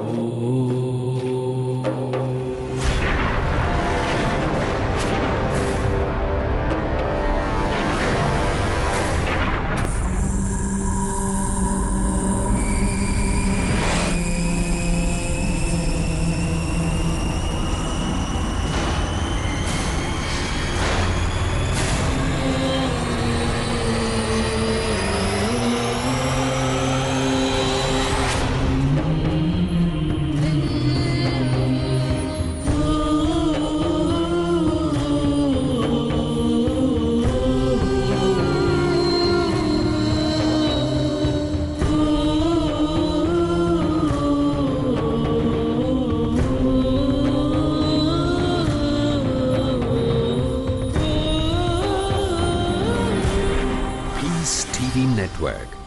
Oh.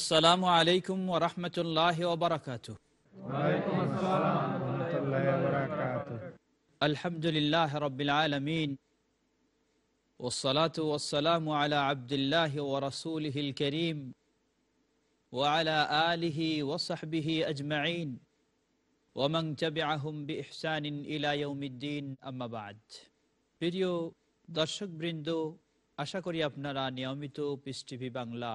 السلام عليكم ورحمة الله وبركاته وعليكم السلام ورحمة الله وبركاته الحمد لله رب العالمين والصلاة والسلام على عبد الله ورسوله الكريم وعلى آله وصحبه أجمعين ومن تبعهم بإحسان إلى يوم الدين أما بعد درشق برندو আশা يا ابن নিয়মিত piece بستفي Bangla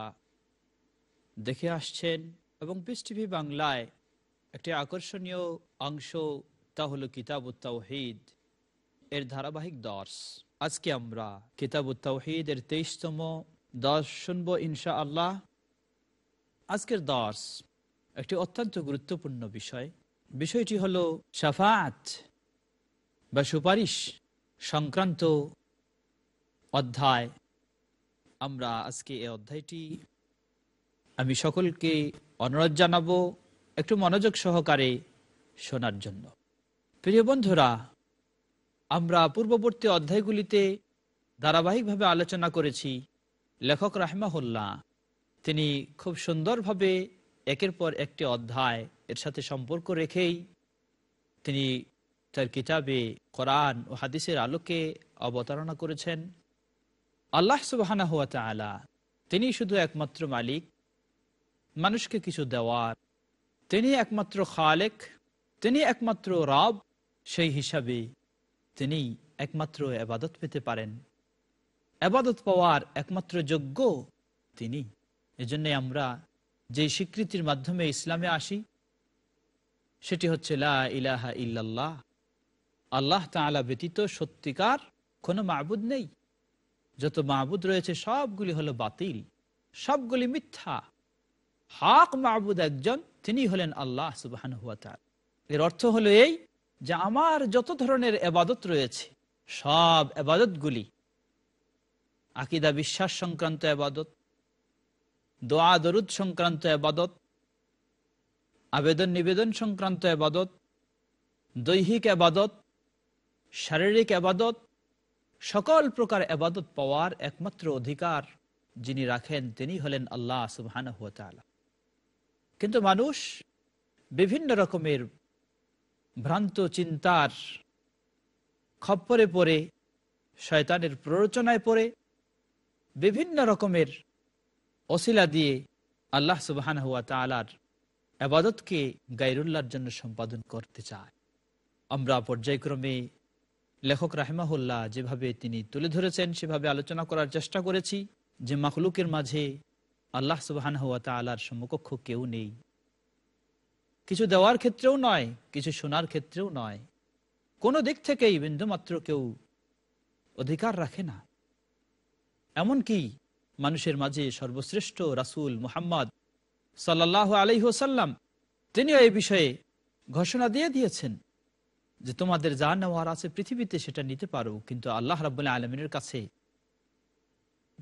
দেখে আসছেন এবং বিস টিভি বাংলায় একটি আকর্ষণীয় অংশ তা হলো কিতাবুত্তাহিদ এর ধারাবাহিক দর্শ আজকে আমরা কিতাবুত্তাহিদ এর তেইশতম দর্শ শুনব ইনশা আল্লাহ আজকের দর্শ একটি অত্যন্ত গুরুত্বপূর্ণ বিষয় বিষয়টি হলো সাফাত বা সুপারিশ সংক্রান্ত অধ্যায় আমরা আজকে এই অধ্যায়টি আমি সকলকে অনুরোধ জানাবো একটু মনোযোগ সহকারে শোনার জন্য প্রিয় বন্ধুরা আমরা পূর্ববর্তী অধ্যায়গুলিতে ধারাবাহিকভাবে আলোচনা করেছি লেখক রাহমাহুল্লা তিনি খুব সুন্দরভাবে একের পর একটি অধ্যায় এর সাথে সম্পর্ক রেখেই তিনি তার কিতাবে কোরআন ও হাদিসের আলোকে অবতারণা করেছেন আল্লাহ সুবাহানা হুয়া তালা তিনি শুধু একমাত্র মালিক মানুষকে কিছু দেওয়ার তিনি একমাত্র খালেক তিনি একমাত্র রব সেই হিসাবে তিনি একমাত্র আবাদত পেতে পারেন আবাদত পাওয়ার একমাত্র যোগ্য তিনি এজন্য আমরা যে স্বীকৃতির মাধ্যমে ইসলামে আসি সেটি হচ্ছে লা ইলাহা ইল্লাল্লাহ আল্লাহ তালা ব্যতীত সত্যিকার কোনো মাহবুদ নেই যত মাহবুদ রয়েছে সবগুলি হলো বাতিল সবগুলি মিথ্যা হাক মাহবুদ একজন তিনি হলেন আল্লাহ সুবাহান হুয়াতাল এর অর্থ হলো এই যে আমার যত ধরনের এবাদত রয়েছে সব এবাদতগুলি আকিদা বিশ্বাস সংক্রান্ত আবাদত দোয়া দরুদ সংক্রান্ত আবাদত আবেদন নিবেদন সংক্রান্ত আবাদত দৈহিক আবাদত শারীরিক আবাদত সকল প্রকার আবাদত পাওয়ার একমাত্র অধিকার যিনি রাখেন তিনি হলেন আল্লাহ সুবহান হুয়া তালা কিন্তু মানুষ বিভিন্ন রকমের ভ্রান্ত চিন্তার খপ্পরে পড়ে শয়তানের প্ররোচনায় পড়ে বিভিন্ন রকমের অশিলা দিয়ে আল্লাহ সুবাহান হুয়া তালার আবাদতকে গাইরুল্লাহর জন্য সম্পাদন করতে চায় আমরা পর্যায়ক্রমে লেখক রাহেমাহুল্লাহ যেভাবে তিনি তুলে ধরেছেন সেভাবে আলোচনা করার চেষ্টা করেছি যে মাখলুকের মাঝে আল্লাহ সুবাহান হওয়া তালার সমকক্ষ কেউ নেই কিছু দেওয়ার ক্ষেত্রেও নয় কিছু শোনার ক্ষেত্রেও নয় কোনো দিক থেকেই বিন্দুমাত্র কেউ অধিকার রাখে না এমন কি মানুষের মাঝে সর্বশ্রেষ্ঠ রাসুল মুহাম্মদ সাল্লাহ আলহিহসাল্লাম তিনিও এই বিষয়ে ঘোষণা দিয়ে দিয়েছেন যে তোমাদের যা নেওয়ার আছে পৃথিবীতে সেটা নিতে পারো কিন্তু আল্লাহ রাবুল্লাহ আলমিনের কাছে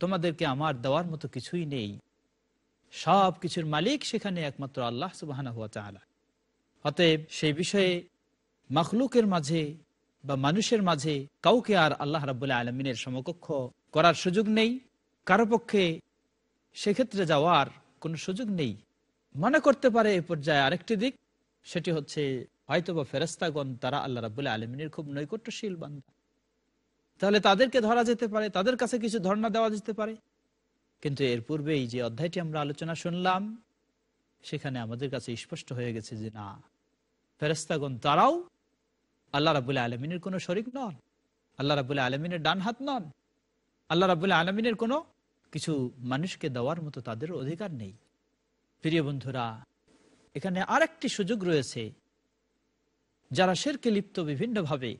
তোমাদেরকে আমার দেওয়ার মতো কিছুই নেই সব কিছুর মালিক সেখানে একমাত্র আল্লাহ সুবাহানা হুয়া চাহালা অতএব সেই বিষয়ে মখলুকের মাঝে বা মানুষের মাঝে কাউকে আর আল্লাহ রাবুল্লাহ আলমিনের সমকক্ষ করার সুযোগ নেই কারো পক্ষে সেক্ষেত্রে যাওয়ার কোনো সুযোগ নেই মনে করতে পারে এ পর্যায়ে আরেকটি দিক সেটি হচ্ছে হয়তোবা ফেরস্তাগণ তারা আল্লাহ রাবুল্লাহ আলমিনের খুব নৈকট্যশীল বান্ধব তাহলে তাদেরকে ধরা যেতে পারে তাদের কাছে কিছু ধর্ণা দেওয়া যেতে পারে কিন্তু এর পূর্বে এই যে অধ্যায়টি আমরা আলোচনা শুনলাম সেখানে আমাদের কাছে স্পষ্ট হয়ে গেছে যে না ফেরস্তাগণ তারাও আল্লাহ রাবুল্লাহ আলমিনের কোনো শরিক নন আল্লাহ রাবুল্লাহ আলমিনের ডান হাত নন আল্লাহ রাবুল্লাহ আলমিনের কোনো কিছু মানুষকে দেওয়ার মতো তাদের অধিকার নেই প্রিয় বন্ধুরা এখানে আরেকটি সুযোগ রয়েছে যারা শেরকে লিপ্ত বিভিন্নভাবে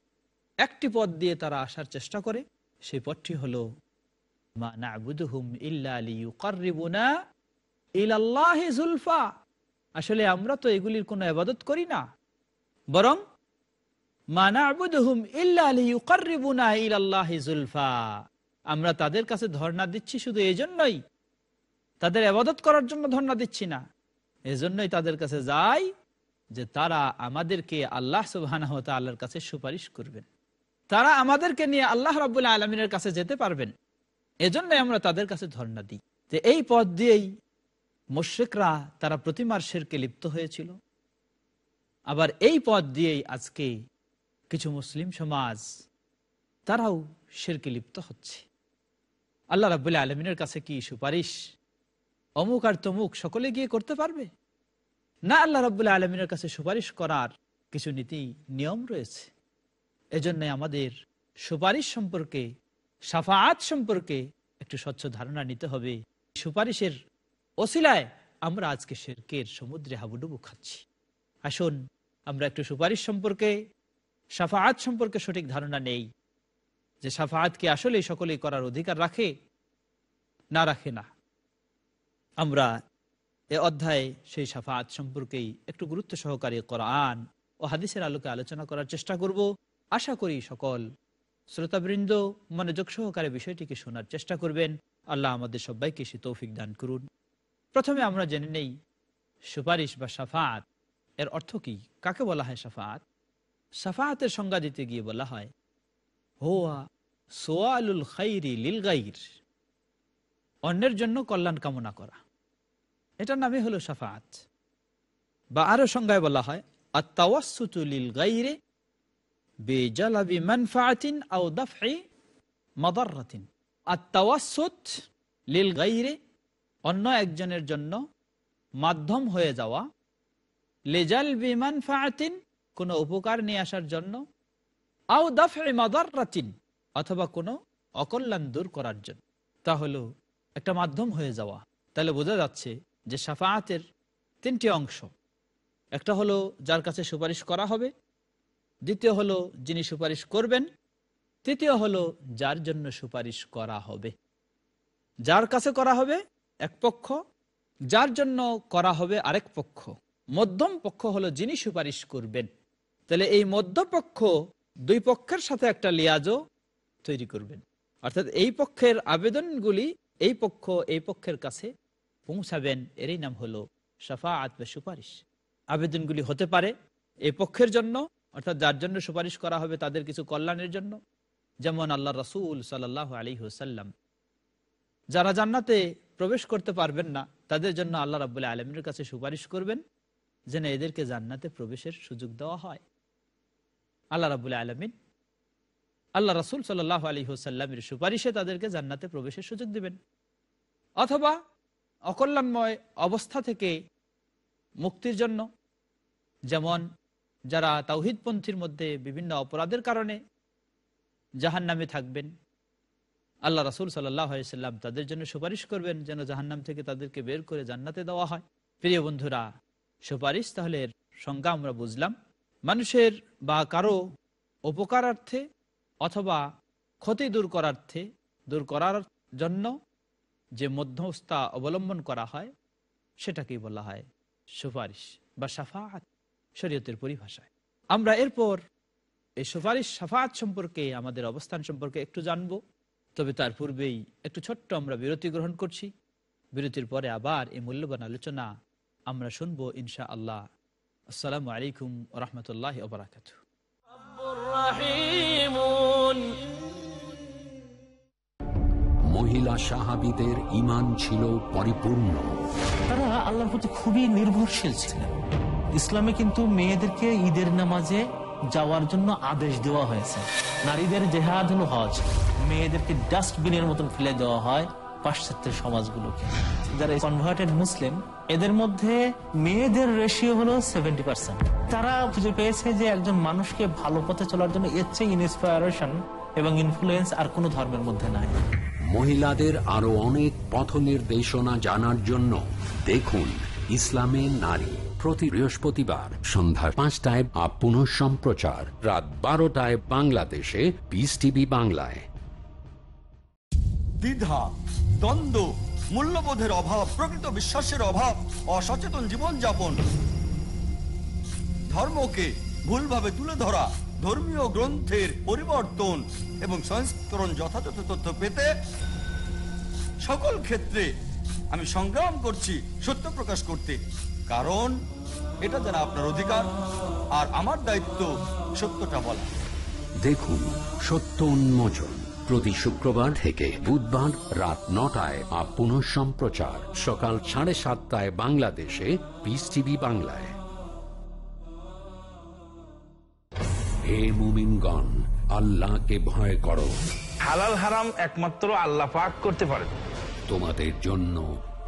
একটি পথ দিয়ে তারা আসার চেষ্টা করে সেই পথটি হলো ইল্লা আসলে আমরা তো এগুলির কোন আবাদত করি না বরং ইল্লা আমরা তাদের কাছে ধর্ণা দিচ্ছি শুধু এজন্যই তাদের আবাদত করার জন্য ধর্ণা দিচ্ছি না এজন্যই তাদের কাছে যাই যে তারা আমাদেরকে আল্লাহ সুবাহ আল্লাহর কাছে সুপারিশ করবেন তারা আমাদেরকে নিয়ে আল্লাহ রাবুল্লাহ আলমিনের কাছে যেতে পারবেন এজন্য আমরা তাদের কাছে ধর্ণা দিই যে এই পথ দিয়েই মোশেকরা তারা প্রতিমার শেরকে লিপ্ত হয়েছিল আবার এই পথ দিয়েই আজকে কিছু মুসলিম সমাজ তারাও শেরকে লিপ্ত হচ্ছে আল্লাহ রাবুল আলমিনের কাছে কি সুপারিশ অমুক আর তমুক সকলে গিয়ে করতে পারবে না আল্লাহ রাবুল আলমিনের কাছে সুপারিশ করার কিছু নীতি নিয়ম রয়েছে এজন্য আমাদের সুপারিশ সম্পর্কে সাফাত সম্পর্কে একটু স্বচ্ছ ধারণা নিতে হবে সুপারিশের অসিলায় আমরা আজকে শেরকের সমুদ্রে হাবুডুবু খাচ্ছি আসুন আমরা একটু সুপারিশ সম্পর্কে সাফাত সম্পর্কে সঠিক ধারণা নেই যে সাফাতকে আসলে সকলেই করার অধিকার রাখে না রাখে না আমরা এ অধ্যায়ে সেই সাফাত সম্পর্কেই একটু গুরুত্ব সহকারে করা আন ও হাদিসের আলোকে আলোচনা করার চেষ্টা করব আশা করি সকল শ্রোতাবৃন্দ মনোযোগ সহকারে বিষয়টিকে শোনার চেষ্টা করবেন আল্লাহ আমাদের সবাইকে সে তৌফিক দান করুন প্রথমে আমরা জেনে নেই সুপারিশ বা সাফাত এর অর্থ কি কাকে বলা হয় সাফাত সাফাতের সংজ্ঞা দিতে গিয়ে বলা হয় হোয়া সোয়ালুল খাইরি লিল গাইর অন্যের জন্য কল্যাণ কামনা করা এটার নামে হলো সাফাত বা আরো সংজ্ঞায় বলা হয় আত্মাওয়াসুতুলিল গাইরে বেজালাবি মানফাআতিন আও দাফি মাদাররাতিন আত্তাওয়াসসুত লিল গাইরে অন্য একজনের জন্য মাধ্যম হয়ে যাওয়া লেজাল বিমান ফাআতিন কোনো উপকার নিয়ে আসার জন্য আও দাফে মাদাররাতিন অথবা কোনো অকল্যাণ দূর করার জন্য তা হল একটা মাধ্যম হয়ে যাওয়া তাহলে বোঝা যাচ্ছে যে সাফায়াতের তিনটি অংশ একটা হলো যার কাছে সুপারিশ করা হবে দ্বিতীয় হলো যিনি সুপারিশ করবেন তৃতীয় হলো যার জন্য সুপারিশ করা হবে যার কাছে করা হবে এক পক্ষ যার জন্য করা হবে আরেক পক্ষ মধ্যম পক্ষ হলো যিনি সুপারিশ করবেন তাহলে এই মধ্যপক্ষ দুই পক্ষের সাথে একটা লিয়াজও তৈরি করবেন অর্থাৎ এই পক্ষের আবেদনগুলি এই পক্ষ এই পক্ষের কাছে পৌঁছাবেন এরই নাম হলো সাফা আতবে সুপারিশ আবেদনগুলি হতে পারে এ পক্ষের জন্য অর্থাৎ যার জন্য সুপারিশ করা হবে তাদের কিছু কল্যাণের জন্য যেমন আল্লাহ রসুল সাল্লাহ আলী হুসাল্লাম যারা জান্নাতে প্রবেশ করতে পারবেন না তাদের জন্য আল্লাহ রাবুল্লাহ আলমিনের কাছে সুপারিশ করবেন যেন এদেরকে জান্নাতে প্রবেশের সুযোগ দেওয়া হয় আল্লাহ রাবুল্লাহ আলমিন আল্লাহ রসুল সাল্লাহ আলী হুসাল্লামের সুপারিশে তাদেরকে জান্নাতে প্রবেশের সুযোগ দিবেন অথবা অকল্যাণময় অবস্থা থেকে মুক্তির জন্য যেমন যারা তাওহিদপন্থীর মধ্যে বিভিন্ন অপরাধের কারণে জাহান নামে থাকবেন আল্লাহ রাসুল সাল্লাম তাদের জন্য সুপারিশ করবেন যেন জাহান্নাম থেকে তাদেরকে বের করে জান্নাতে দেওয়া হয় প্রিয় বন্ধুরা সুপারিশ তাহলে সংজ্ঞা আমরা বুঝলাম মানুষের বা কারো উপকারার্থে অথবা ক্ষতি দূর করার্থে দূর করার জন্য যে মধ্যস্থা অবলম্বন করা হয় সেটাকেই বলা হয় সুপারিশ বা সাফা শরীয়তের পরিভাষায় আমরা এরপর এই সুপারিশ সাফাত সম্পর্কে আমাদের অবস্থান সম্পর্কে একটু জানব তবে তার পূর্বেই একটু ছোট্ট আমরা বিরতি গ্রহণ করছি বিরতির পরে আবার এই মূল্যবান আলোচনা আমরা শুনবো ইনশা আল্লাহ আসসালাম আলাইকুম রহমতুল্লাহ ওবরাকাত মহিলা সাহাবিদের ইমান ছিল পরিপূর্ণ তারা আল্লাহর প্রতি খুবই নির্ভরশীল ছিলেন ইসলামে কিন্তু মেয়েদেরকে ঈদের নামাজে যাওয়ার জন্য আদেশ দেওয়া হয়েছে নারীদের জেহাদ হল হজ মেয়েদেরকে ডাস্টবিনের মতন ফেলে দেওয়া হয় পাশ্চাত্যের সমাজগুলোকে যারা কনভার্টেড মুসলিম এদের মধ্যে মেয়েদের রেশিও হলো সেভেন্টি পার্সেন্ট তারা খুঁজে পেয়েছে যে একজন মানুষকে ভালো পথে চলার জন্য এর চেয়ে ইন্সপায়ারেশন এবং ইনফ্লুয়েন্স আর কোনো ধর্মের মধ্যে নাই মহিলাদের আরো অনেক পথ নির্দেশনা জানার জন্য দেখুন ইসলামের নারী প্রতি বৃহস্পতিবার সন্ধ্যা পাঁচটায় আপ পুনঃ সম্প্রচার রাত বারোটায় বাংলাদেশে পিস টিভি বাংলায় দ্বিধা দ্বন্দ্ব মূল্যবোধের অভাব প্রকৃত বিশ্বাসের অভাব অসচেতন জীবনযাপন ধর্মকে ভুলভাবে তুলে ধরা ধর্মীয় গ্রন্থের পরিবর্তন এবং সংস্করণ যথাযথ তথ্য পেতে সকল ক্ষেত্রে আমি সংগ্রাম করছি সত্য প্রকাশ করতে কারণ এটা যারা আপনার অধিকার আর আমার দায়িত্ব সত্যটা বলা দেখুন সত্য উন্মোচন প্রতি শুক্রবার থেকে বুধবার রাত নটায় আর পুনঃ সম্প্রচার সকাল সাড়ে সাতটায় বাংলাদেশে পিস টিভি বাংলায় হে মুমিনগণ আল্লাহকে ভয় করো হালাল হারাম একমাত্র আল্লাহ পাক করতে পারে তোমাদের জন্য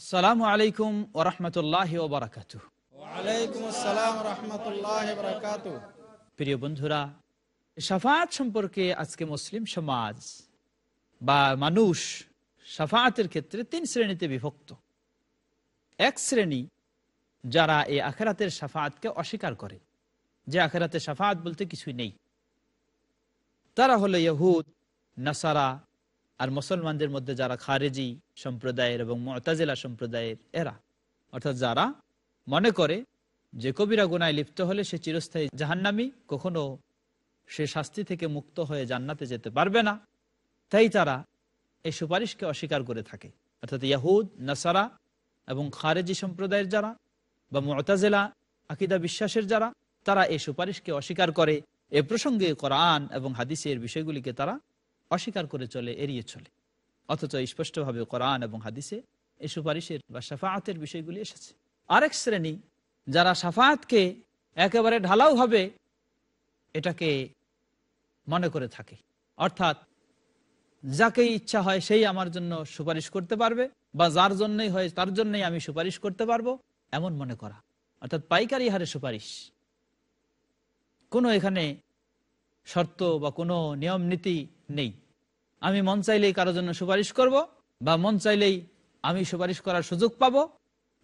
আসসালামু আলাইকুম ও রহমতুল্লাহ ও বারাকাত প্রিয় বন্ধুরা সাফাত সম্পর্কে আজকে মুসলিম সমাজ বা মানুষ সাফাতের ক্ষেত্রে তিন শ্রেণীতে বিভক্ত এক শ্রেণী যারা এই আখেরাতের সাফাতকে অস্বীকার করে যে আখেরাতে সাফাত বলতে কিছুই নেই তারা হলো ইহুদ নাসারা আর মুসলমানদের মধ্যে যারা খারেজি সম্প্রদায়ের এবং মতাজিলা সম্প্রদায়ের এরা অর্থাৎ যারা মনে করে যে কবিরা গুনায় লিপ্ত হলে সে চিরস্থায়ী জাহান্নামি কখনো সে শাস্তি থেকে মুক্ত হয়ে জান্নাতে যেতে পারবে না তাই তারা এই সুপারিশকে অস্বীকার করে থাকে অর্থাৎ ইয়াহুদ নাসারা এবং খারেজি সম্প্রদায়ের যারা বা মতাজেলা আকিদা বিশ্বাসের যারা তারা এই সুপারিশকে অস্বীকার করে এ প্রসঙ্গে কোরআন এবং হাদিসের বিষয়গুলিকে তারা অস্বীকার করে চলে এড়িয়ে চলে অথচ স্পষ্টভাবে কোরআন এবং হাদিসে এই সুপারিশের বা সাফাহাতের বিষয়গুলি এসেছে আরেক শ্রেণী যারা সাফাহাতকে একেবারে ঢালাও হবে এটাকে মনে করে থাকে অর্থাৎ যাকে ইচ্ছা হয় সেই আমার জন্য সুপারিশ করতে পারবে বা যার জন্যই হয় তার জন্যই আমি সুপারিশ করতে পারবো এমন মনে করা অর্থাৎ পাইকারি হারে সুপারিশ কোনো এখানে শর্ত বা কোনো নিয়ম নীতি নেই আমি মন চাইলেই কারোর জন্য সুপারিশ করব বা মন চাইলেই আমি সুপারিশ করার সুযোগ পাব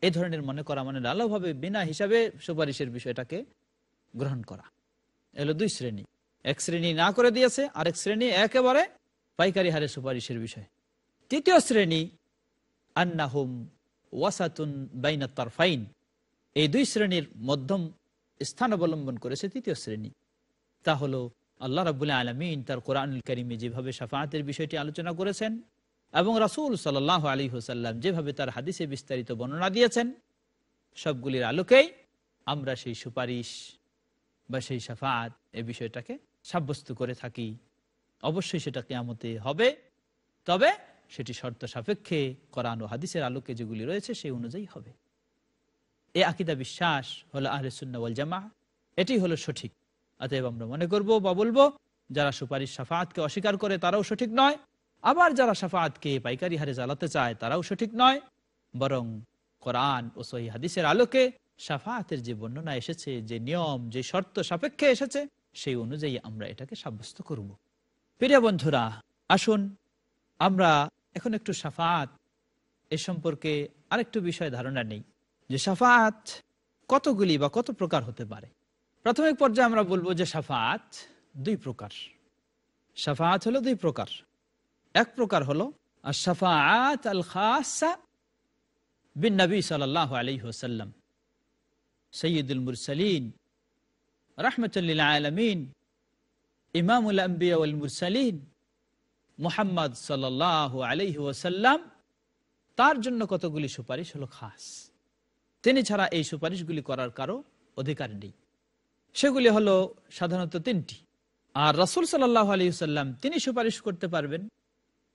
এ ধরনের মনে করা মানে লালভাবে বিনা হিসাবে সুপারিশের বিষয়টাকে গ্রহণ করা এলো দুই শ্রেণী এক শ্রেণী না করে দিয়েছে আর এক শ্রেণী একেবারে পাইকারি হারে সুপারিশের বিষয় তৃতীয় শ্রেণী আন্নাহুম ওয়াসাতুন বাইনা ফাইন এই দুই শ্রেণীর মধ্যম স্থান অবলম্বন করেছে তৃতীয় শ্রেণী তা হলো আল্লাহ রাবুল্লাহ আলমিন তার কোরআনুল করিমে যেভাবে সাফাহাতের বিষয়টি আলোচনা করেছেন এবং রাসুল সাল্লাহ আলী হুসাল্লাম যেভাবে তার হাদিসে বিস্তারিত বর্ণনা দিয়েছেন সবগুলির আলোকেই আমরা সেই সুপারিশ বা সেই সাফাত এ বিষয়টাকে সাব্যস্ত করে থাকি অবশ্যই সেটা কেয়ামতে হবে তবে সেটি শর্ত সাপেক্ষে কোরআন ও হাদিসের আলোকে যেগুলি রয়েছে সেই অনুযায়ী হবে এ আকিদা বিশ্বাস হলো আহলে সুন্না জামা এটি হলো সঠিক অতএব আমরা মনে করব বা বলবো যারা সুপারিশ সাফাতকে অস্বীকার করে তারাও সঠিক নয় আবার যারা সাফাতকে পাইকারি হারে জ্বালাতে চায় তারাও সঠিক নয় বরং কোরআন ও সহি হাদিসের আলোকে সাফাতের যে বর্ণনা এসেছে যে নিয়ম যে শর্ত সাপেক্ষে এসেছে সেই অনুযায়ী আমরা এটাকে সাব্যস্ত করব প্রিয় বন্ধুরা আসুন আমরা এখন একটু সাফাত এ সম্পর্কে আরেকটু বিষয় ধারণা নেই যে সাফাত কতগুলি বা কত প্রকার হতে পারে প্রাথমিক পর্যায়ে আমরা বলবো যে সাফাত দুই প্রকার সাফাত হলো দুই প্রকার এক প্রকার হলো সাফাত আল খাসা বিন নবী সাল আলী হোসাল্লাম সৈয়দুল মুরসালিন রহমতুল্লিল আলমিন ইমামুল আম্বিউল মুরসালিন মোহাম্মদ সাল্লাহ আলহি ওসাল্লাম তার জন্য কতগুলি সুপারিশ হলো খাস তিনি ছাড়া এই সুপারিশগুলি করার কারো অধিকার নেই সেগুলি হলো সাধারণত তিনটি আর রাসুল সাল্লাহ আলিয়াল্লাম তিনি সুপারিশ করতে পারবেন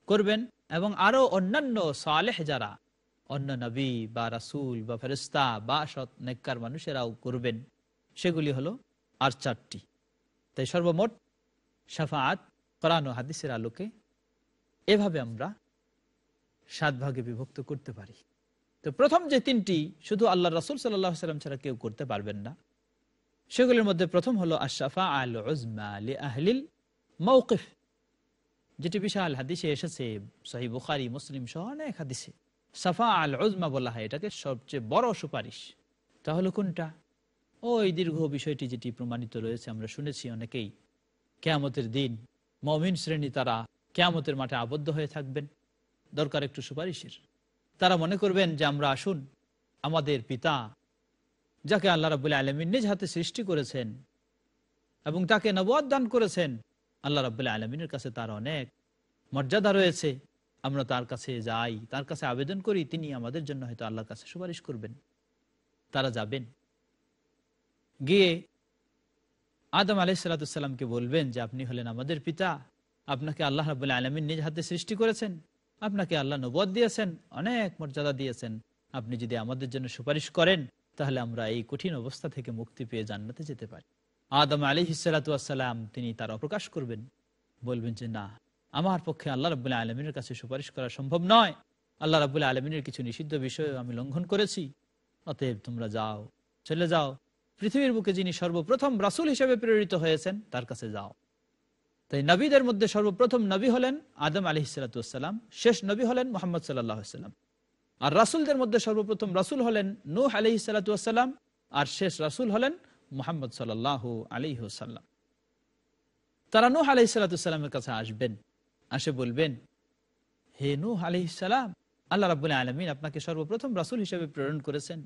করবেন এবং আরও অন্যান্য সালেহ যারা অন্য নবী বা রাসুল বা ফেরিস্তা বা সৎ নেককার মানুষেরাও করবেন সেগুলি হলো আর চারটি তাই সর্বমোট সাফাত করানো ও হাদিসের আলোকে এভাবে আমরা সাত ভাগে বিভক্ত করতে পারি তো প্রথম যে তিনটি শুধু আল্লাহ রাসুল সাল্লাহ সাল্লাম ছাড়া কেউ করতে পারবেন না সেগুলির মধ্যে প্রথম হলো আশাফা আল উজমা আলি আহলিল মৌকিফ যেটি বিশাল হাদিসে এসেছে সহি বুখারি মুসলিম সহ অনেক হাদিসে সাফা আল উজমা বলা হয় এটাকে সবচেয়ে বড় সুপারিশ তাহলে কোনটা ওই দীর্ঘ বিষয়টি যেটি প্রমাণিত রয়েছে আমরা শুনেছি অনেকেই কেয়ামতের দিন মমিন শ্রেণী তারা কেয়ামতের মাঠে আবদ্ধ হয়ে থাকবেন দরকার একটু সুপারিশের তারা মনে করবেন যে আমরা আসুন আমাদের পিতা যাকে আল্লাহ রাবুল্লাহ আলমী নিজ হাতে সৃষ্টি করেছেন এবং তাকে নবদান দান করেছেন আল্লাহ রাবুল্লাহ আলমিনের কাছে তার অনেক মর্যাদা রয়েছে আমরা তার কাছে যাই তার কাছে আবেদন করি তিনি আমাদের জন্য হয়তো আল্লাহর কাছে সুপারিশ করবেন তারা যাবেন গিয়ে আদম আলি সাল্লাতামকে বলবেন যে আপনি হলেন আমাদের পিতা আপনাকে আল্লাহ রাবুল্লাহ আলমিন নিজ হাতে সৃষ্টি করেছেন আপনাকে আল্লাহ নবদ দিয়েছেন অনেক মর্যাদা দিয়েছেন আপনি যদি আমাদের জন্য সুপারিশ করেন তাহলে আমরা এই কঠিন অবস্থা থেকে মুক্তি পেয়ে জান্নাতে যেতে পারি আদম আলী হিসালাতাম তিনি তার অপ্রকাশ করবেন বলবেন যে না আমার পক্ষে আল্লাহ রবুল্লাহ আলমিনের কাছে সুপারিশ করা সম্ভব নয় আল্লাহ রবুল্লাহ আলমিনের কিছু নিষিদ্ধ বিষয় আমি লঙ্ঘন করেছি অতএব তোমরা যাও চলে যাও পৃথিবীর বুকে যিনি সর্বপ্রথম রাসুল হিসেবে প্রেরিত হয়েছেন তার কাছে যাও তাই নবীদের মধ্যে সর্বপ্রথম নবী হলেন আদম আলি হিসালাতাম শেষ নবী হলেন মোহাম্মদ সাল্লাহ সাল্লাম আর রাসুলদের মধ্যে সর্বপ্রথম রাসুল হলেন নূহ আলহি সালাতাম আর শেষ রাসুল হলেন মোহাম্মদ সাল্লাহ আলিহসাল্লাম তারা নূহ আলহি সালাতামের কাছে আসবেন আসে বলবেন হে নূহ আলহি সালাম আল্লাহ রাবুল আলমিন আপনাকে সর্বপ্রথম রাসুল হিসেবে প্রেরণ করেছেন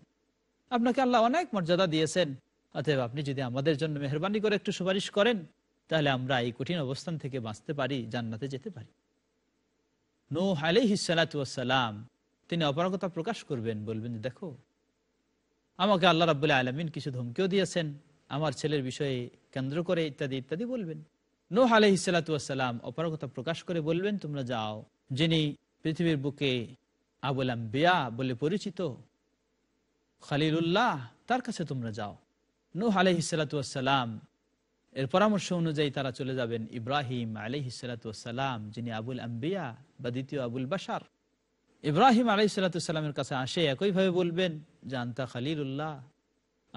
আপনাকে আল্লাহ অনেক মর্যাদা দিয়েছেন অতএব আপনি যদি আমাদের জন্য মেহরবানি করে একটু সুপারিশ করেন তাহলে আমরা এই কঠিন অবস্থান থেকে বাঁচতে পারি জান্নাতে যেতে পারি নূহ আলহি সালাতাম তিনি অপারগতা প্রকাশ করবেন বলবেন দেখো আমাকে আল্লাহ রাবুল্লাহ আলমিন কিছু ধমকিও দিয়েছেন আমার ছেলের বিষয়ে কেন্দ্র করে ইত্যাদি ইত্যাদি বলবেন নো আলহ ইসালাতাম অপারগতা প্রকাশ করে বলবেন তোমরা যাও যিনি পৃথিবীর বুকে আবুলাম বিয়া বলে পরিচিত খালিলুল্লাহ তার কাছে তোমরা যাও নোহ আলহ ইসালাতাম এর পরামর্শ অনুযায়ী তারা চলে যাবেন ইব্রাহিম আলহ ইসালাতাম যিনি আবুল আম্বিয়া বা দ্বিতীয় আবুল বাসার ইব্রাহিম আলাইসাল্লামের কাছে আসে একইভাবে বলবেন যে আন্তা খালিল উল্লাহ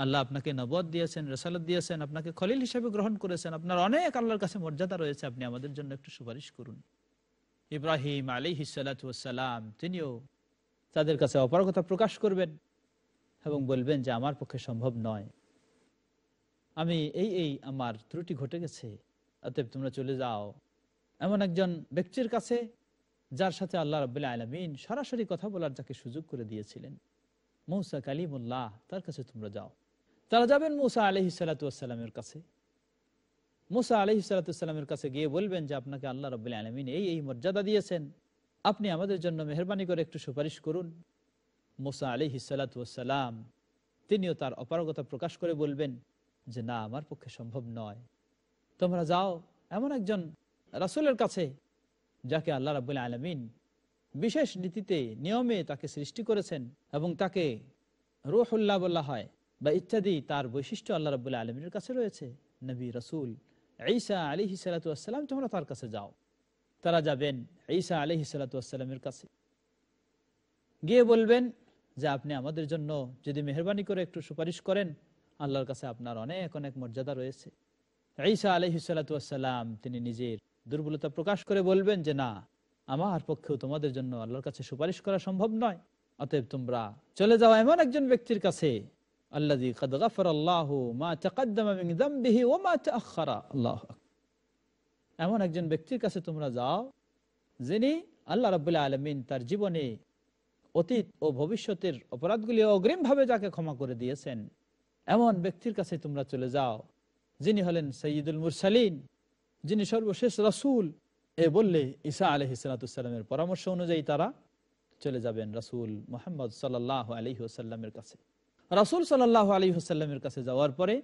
আল্লাহ আপনাকে নবদ দিয়েছেন রেসালত দিয়েছেন আপনাকে খলিল হিসেবে গ্রহণ করেছেন আপনার অনেক আল্লাহর কাছে মর্যাদা রয়েছে আপনি আমাদের জন্য একটু সুপারিশ করুন ইব্রাহিম আলী হিসালাতাম তিনিও তাদের কাছে অপারগতা প্রকাশ করবেন এবং বলবেন যে আমার পক্ষে সম্ভব নয় আমি এই এই আমার ত্রুটি ঘটে গেছে অতএব তোমরা চলে যাও এমন একজন ব্যক্তির কাছে যার সাথে আল্লাহ রবিল্লা আলমিন সরাসরি কথা বলার যাকে সুযোগ করে দিয়েছিলেন মৌসা কালিমুল্লাহ তার কাছে তোমরা যাও তারা যাবেন মৌসা আলহি সালাতামের কাছে মুসা আলহি সালাতামের কাছে গিয়ে বলবেন যে আপনাকে আল্লাহ রবাহ আলমিন এই এই মর্যাদা দিয়েছেন আপনি আমাদের জন্য মেহরবানি করে একটু সুপারিশ করুন মুসা আলহি সালাতাম তিনিও তার অপারগতা প্রকাশ করে বলবেন যে না আমার পক্ষে সম্ভব নয় তোমরা যাও এমন একজন রাসুলের কাছে যাকে আল্লাহ রাবুল আলমিন বিশেষ নীতিতে নিয়মে তাকে সৃষ্টি করেছেন এবং তাকে রোহুল্লাহ বলা হয় বা ইত্যাদি তার বৈশিষ্ট্য আল্লাহ রাবুল আলমিনের কাছে রয়েছে নবী রসুল ঈসা আলী হিসালাতাম তোমরা তার কাছে যাও তারা যাবেন ঈসা আলী হিসালাতামের কাছে গিয়ে বলবেন যে আপনি আমাদের জন্য যদি মেহরবানি করে একটু সুপারিশ করেন আল্লাহর কাছে আপনার অনেক অনেক মর্যাদা রয়েছে ঈসা আলহিসাল্লাম তিনি নিজের দুর্বলতা প্রকাশ করে বলবেন যে না আমার পক্ষেও তোমাদের জন্য আল্লাহর কাছে সুপারিশ করা সম্ভব নয় অতএব তোমরা চলে যাওয়া এমন একজন ব্যক্তির কাছে এমন একজন ব্যক্তির কাছে তোমরা যাও যিনি আল্লাহ রবাহ আলমিন তার জীবনে অতীত ও ভবিষ্যতের অপরাধগুলি অগ্রিমভাবে যাকে ক্ষমা করে দিয়েছেন এমন ব্যক্তির কাছে তোমরা চলে যাও যিনি হলেন সৈয়দুল মুরসালিন যিনি সর্বশেষ রাসুল এ বললে ঈসা আলহি সালাতামের পরামর্শ অনুযায়ী তারা চলে যাবেন রাসুল মোহাম্মদ সাল্লাহ আলহি কাছে রাসুল সাল্লাহ আলী হুসাল্লামের কাছে যাওয়ার পরে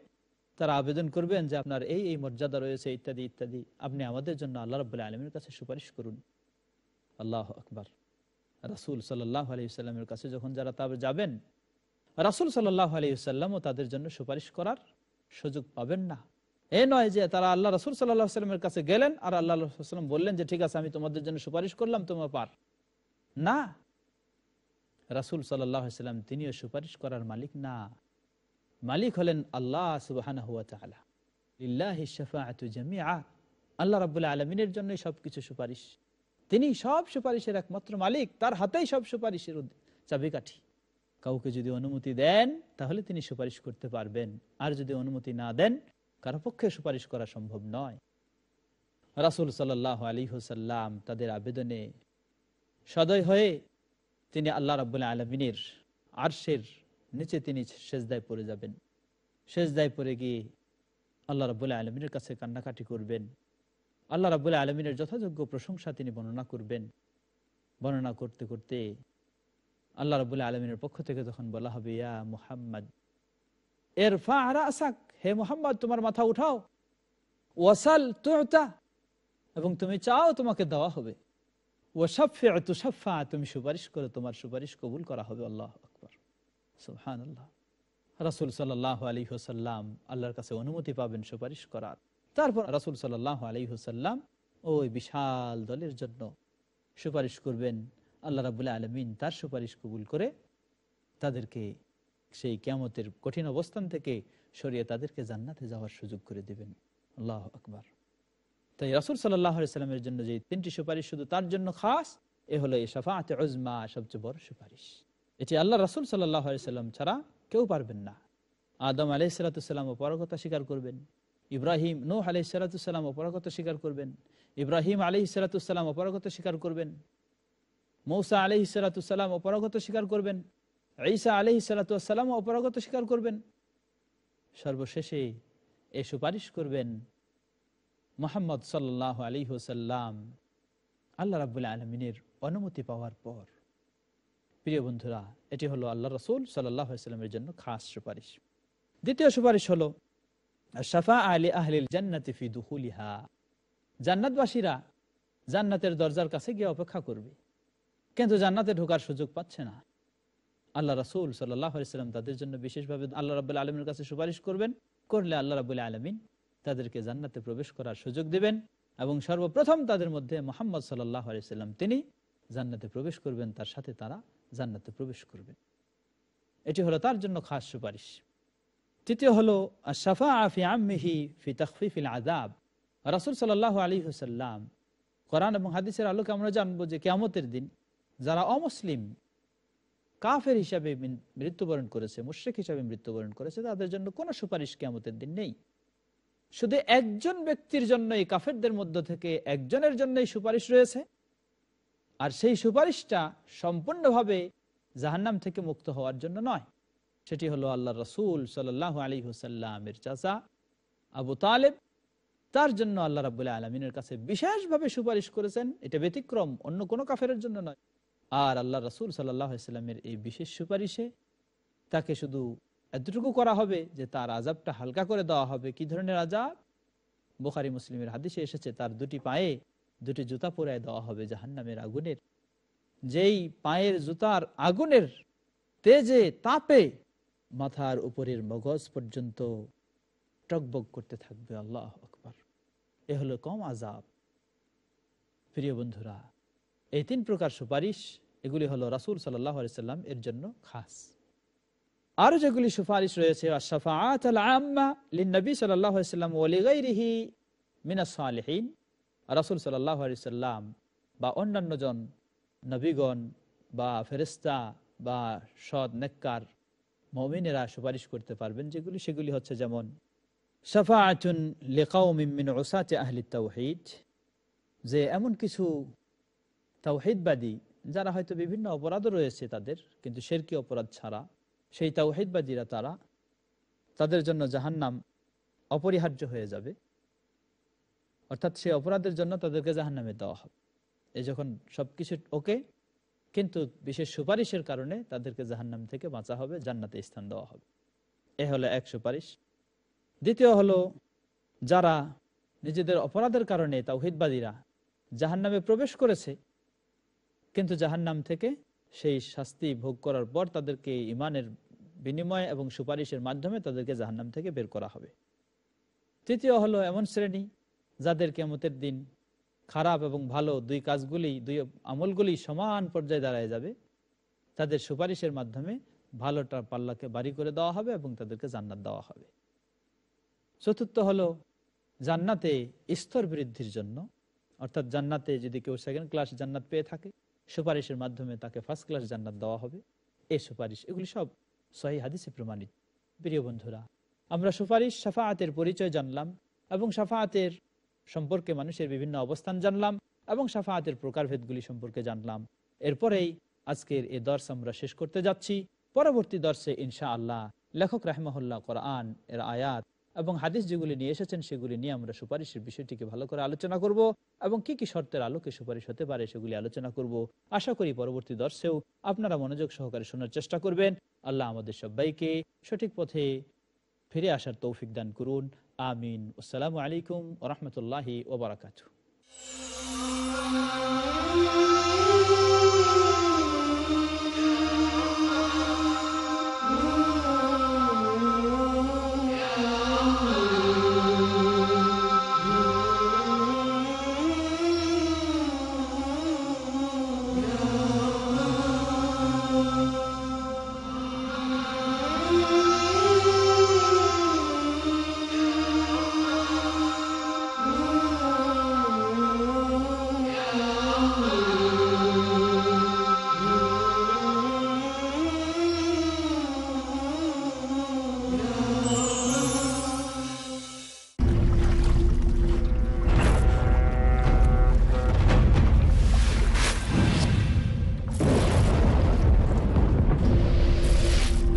তারা আবেদন করবেন যে আপনার এই এই মর্যাদা রয়েছে ইত্যাদি ইত্যাদি আপনি আমাদের জন্য আল্লাহ রবাহ আলমের কাছে সুপারিশ করুন আল্লাহ আকবার রাসুল সাল্লাহ আলহিসাল্লামের কাছে যখন যারা তার যাবেন রাসুল সাল্লাহ আলহিসাল্লামও তাদের জন্য সুপারিশ করার সুযোগ পাবেন না এ নয় যে তারা আল্লাহ রসুল সাল্লাহ সাল্লামের কাছে গেলেন আর আল্লাহ রসুলাম বললেন যে ঠিক আছে আমি তোমাদের জন্য সুপারিশ করলাম তোমার পার না রাসুল সাল্লাম তিনিও সুপারিশ করার মালিক না মালিক হলেন আল্লাহ সুবাহান আল্লাহ রাব্বুল আলামিনের জন্যই সবকিছু সুপারিশ তিনি সব সুপারিশের একমাত্র মালিক তার হাতেই সব সুপারিশের চাবিকাঠি কাউকে যদি অনুমতি দেন তাহলে তিনি সুপারিশ করতে পারবেন আর যদি অনুমতি না দেন কারো পক্ষে সুপারিশ করা সম্ভব নয় রাসুল সাল্লাহ আলী হুসাল্লাম তাদের আবেদনে সদয় হয়ে তিনি আল্লাহ রাবুল্লাহ আলমিনের আরশের নিচে তিনি সেজদায় পড়ে যাবেন সেজদায় পড়ে গিয়ে আল্লাহ রাবুল্লাহ আলমিনের কাছে কান্নাকাটি করবেন আল্লাহ রাবুল্লাহ আলমিনের যথাযোগ্য প্রশংসা তিনি বর্ণনা করবেন বর্ণনা করতে করতে আল্লাহ রাবুল্লাহ আলমিনের পক্ষ থেকে যখন বলা হবে ইয়া মুহাম্মদ এর ফাহরাসাক হে মোহাম্মদ তোমার মাথা উঠাও ওয়াসাল তুতা এবং তুমি চাও তোমাকে দেওয়া হবে ওয়াসাফে তুসাফা তুমি সুপারিশ করো তোমার সুপারিশ কবুল করা হবে আল্লাহ আকবর সুহান আল্লাহ রাসুল সাল্লাহ আলী হুসাল্লাম আল্লাহর কাছে অনুমতি পাবেন সুপারিশ করার তারপর রাসুল সাল্লাহ আলী হুসাল্লাম ওই বিশাল দলের জন্য সুপারিশ করবেন আল্লাহ রাবুল্লাহ আলমিন তার সুপারিশ কবুল করে তাদেরকে সেই ক্যামতের কঠিন অবস্থান থেকে সরিয়ে তাদেরকে জান্নাতে যাওয়ার সুযোগ করে দেবেন আল্লাহ আকবর তাই রাসুল সাল্লাহ সাল্লামের জন্য যে তিনটি সুপারিশ শুধু তার জন্য খাস এ হলো এই সাফাতে উজমা সবচেয়ে বড় সুপারিশ এটি আল্লাহ রাসুল সাল্লাহ সাল্লাম ছাড়া কেউ পারবেন না আদম আলাই সালাতাম অপরাগতা স্বীকার করবেন ইব্রাহিম নূহ আলি সালাতাম অপরাগতা স্বীকার করবেন ইব্রাহিম আলহ সালাতাম অপরাগতা স্বীকার করবেন মৌসা আলহ সালাতাম অপরাগতা স্বীকার করবেন ঈসা আলহি সালাতামও অপরাগত স্বীকার করবেন সর্বশেষে এ সুপারিশ করবেন মোহাম্মদ সাল্লাহ আলী হোসাল্লাম আল্লাহ রাবুল্লা আলমিনের অনুমতি পাওয়ার পর প্রিয় বন্ধুরা এটি হলো আল্লাহ রসুল সাল্লাহামের জন্য খাস সুপারিশ দ্বিতীয় সুপারিশ হলো সাফা আলী আহলিল জান্নাতিফি দুহুলিহা জান্নাতবাসীরা জান্নাতের দরজার কাছে গিয়ে অপেক্ষা করবে কিন্তু জান্নাতে ঢোকার সুযোগ পাচ্ছে না আল্লাহ রাসুল সাল্লাহ আলাইসাল্লাম তাদের জন্য বিশেষভাবে আল্লাহ রাবুল্লা আলমীর কাছে সুপারিশ করবেন করলে আল্লাহ রাবুল্লা আলমিন তাদেরকে জান্নাতে প্রবেশ করার সুযোগ দিবেন এবং সর্বপ্রথম তাদের মধ্যে মোহাম্মদ সাল্লাহ আলাইসাল্লাম তিনি জান্নাতে প্রবেশ করবেন তার সাথে তারা জান্নাতে প্রবেশ করবেন এটি হলো তার জন্য খাস সুপারিশ তৃতীয় হলো শাফা আফি আমি ফি তখফিফিল আদাব রাসুল সাল্লাহ আলী হুসাল্লাম কোরআন এবং হাদিসের আলোকে আমরা জানবো যে কেমতের দিন যারা অমুসলিম কাফের হিসাবে মৃত্যুবরণ করেছে মুশ্রিক হিসাবে মৃত্যুবরণ করেছে তাদের জন্য কোনো সুপারিশ কেমতের দিন নেই শুধু একজন ব্যক্তির জন্যই কাফেরদের মধ্য থেকে একজনের জন্যই সুপারিশ রয়েছে আর সেই সুপারিশটা সম্পূর্ণভাবে জাহান্নাম থেকে মুক্ত হওয়ার জন্য নয় সেটি হলো আল্লাহ রসুল সাল্লাহ আলী হুসাল্লামের চাচা আবু তালেব তার জন্য আল্লাহ রাবুল্লাহ আলমিনের কাছে বিশেষভাবে সুপারিশ করেছেন এটা ব্যতিক্রম অন্য কোনো কাফের জন্য নয় আর আল্লাহ রসুল সাল্লাহামের এই বিশেষ সুপারিশে তাকে শুধু এতটুকু করা হবে যে তার আজাবটা হালকা করে দেওয়া হবে কি ধরনের আজাব বোখারি মুসলিমের হাদিসে এসেছে তার দুটি পায়ে দুটি জুতা পরায় দেওয়া হবে জাহান্নামের আগুনের যেই পায়ের জুতার আগুনের তেজে তাপে মাথার উপরের মগজ পর্যন্ত টকবক করতে থাকবে আল্লাহ আকবর এ হলো কম আজাব প্রিয় বন্ধুরা এই তিন প্রকার সুপারিশ এগুলি হলো রাসুল সাল্লাহ সাল্লাম এর জন্য খাস আরো যেগুলি সুপারিশ রয়েছে রাসুল সাল্লাম বা অন্যান্য জন নবীগণ বা ফেরিস্তা বা সদ নেককার মমিনেরা সুপারিশ করতে পারবেন যেগুলি সেগুলি হচ্ছে যেমন সাফাআতুন লেকাউমিন ওসাতে আহলি তাওহিদ যে এমন কিছু তাওহিদবাদী যারা হয়তো বিভিন্ন অপরাধও রয়েছে তাদের কিন্তু শেরকি অপরাধ ছাড়া সেই তাওহিদবাদীরা তারা তাদের জন্য জাহান্নাম অপরিহার্য হয়ে যাবে অর্থাৎ সেই অপরাধের জন্য তাদেরকে জাহান্নামে দেওয়া হবে এই যখন সবকিছু ওকে কিন্তু বিশেষ সুপারিশের কারণে তাদেরকে জাহান্নাম থেকে বাঁচা হবে জান্নাতে স্থান দেওয়া হবে এ হলো এক সুপারিশ দ্বিতীয় হলো যারা নিজেদের অপরাধের কারণে তাওহিদবাদীরা জাহান্নামে প্রবেশ করেছে কিন্তু জাহান্নাম থেকে সেই শাস্তি ভোগ করার পর তাদেরকে ইমানের বিনিময় এবং সুপারিশের মাধ্যমে তাদেরকে জাহান্নাম থেকে বের করা হবে তৃতীয় হলো এমন শ্রেণী যাদের কেমতের দিন খারাপ এবং ভালো দুই কাজগুলি দুই আমলগুলি সমান পর্যায়ে দাঁড়ায় যাবে তাদের সুপারিশের মাধ্যমে ভালোটা পাল্লাকে বাড়ি করে দেওয়া হবে এবং তাদেরকে জান্নাত দেওয়া হবে চতুর্থ হলো জান্নাতে স্তর বৃদ্ধির জন্য অর্থাৎ জান্নাতে যদি কেউ সেকেন্ড ক্লাস জান্নাত পেয়ে থাকে সুপারিশের মাধ্যমে তাকে ফার্স্ট ক্লাস জান্নাত দেওয়া হবে এই সুপারিশ এগুলি সব সহি হাদিসে প্রমাণিত প্রিয় বন্ধুরা আমরা সুপারিশ সাফাহাতের পরিচয় জানলাম এবং সাফাহাতের সম্পর্কে মানুষের বিভিন্ন অবস্থান জানলাম এবং সাফাহাতের প্রকারভেদগুলি সম্পর্কে জানলাম এরপরেই আজকের এ দর্শ আমরা শেষ করতে যাচ্ছি পরবর্তী দর্শে ইনশা আল্লাহ লেখক রাহমহল্লা কোরআন এর আয়াত এবং হাদিস যেগুলি নিয়ে এসেছেন সেগুলি নিয়ে আমরা সুপারিশের বিষয়টিকে ভালো করে আলোচনা করব এবং কি কি শর্তের আলোকে সুপারিশ হতে পারে সেগুলি আলোচনা করব আশা করি পরবর্তী দর্শেও আপনারা মনোযোগ সহকারে শোনার চেষ্টা করবেন আল্লাহ আমাদের সবাইকে সঠিক পথে ফিরে আসার তৌফিক দান করুন আমিন আসসালামু আলাইকুম রহমতুল্লাহি ওবরাকাতু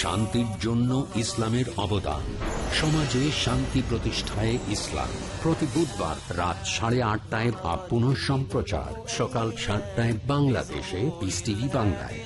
শান্তির জন্য ইসলামের অবদান সমাজে শান্তি প্রতিষ্ঠায় ইসলাম প্রতি বুধবার রাত সাড়ে আটটায় বা পুনঃ সম্প্রচার সকাল সাতটায় বাংলাদেশে পিস টিভি বাংলায়